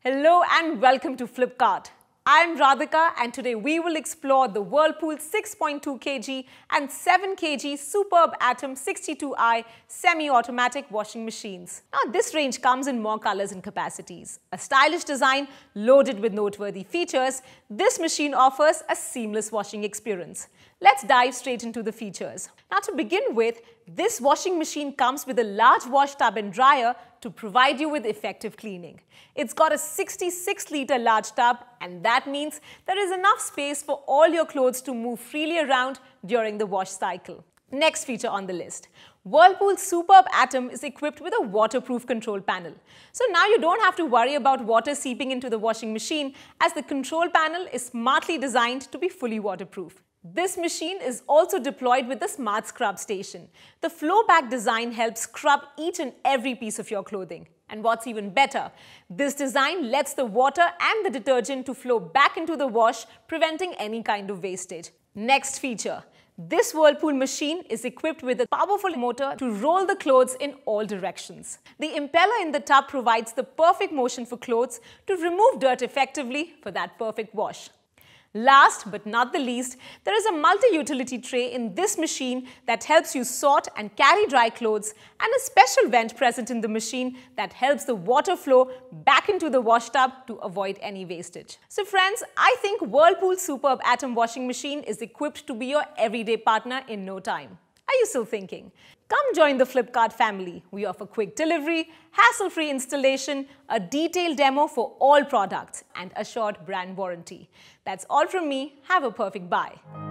Hello and welcome to Flipkart. I'm Radhika and today we will explore the Whirlpool 6.2 kg and 7 kg Superb Atom 62i semi-automatic washing machines. Now this range comes in more colors and capacities. A stylish design loaded with noteworthy features, this machine offers a seamless washing experience. Let's dive straight into the features. Now to begin with, this washing machine comes with a large wash tub and dryer to provide you with effective cleaning. It's got a 66 litre large tub and that means there is enough space for all your clothes to move freely around during the wash cycle. Next feature on the list. Whirlpool's Superb Atom is equipped with a waterproof control panel. So now you don't have to worry about water seeping into the washing machine as the control panel is smartly designed to be fully waterproof. This machine is also deployed with the smart scrub station. The flowback design helps scrub each and every piece of your clothing. And what's even better, this design lets the water and the detergent to flow back into the wash, preventing any kind of wastage. Next feature, this Whirlpool machine is equipped with a powerful motor to roll the clothes in all directions. The impeller in the tub provides the perfect motion for clothes to remove dirt effectively for that perfect wash. Last but not the least, there is a multi-utility tray in this machine that helps you sort and carry dry clothes and a special vent present in the machine that helps the water flow back into the wash tub to avoid any wastage. So friends, I think Whirlpool Superb Atom Washing Machine is equipped to be your everyday partner in no time. Are you still thinking? Come join the Flipkart family. We offer quick delivery, hassle-free installation, a detailed demo for all products, and assured brand warranty. That's all from me. Have a perfect buy.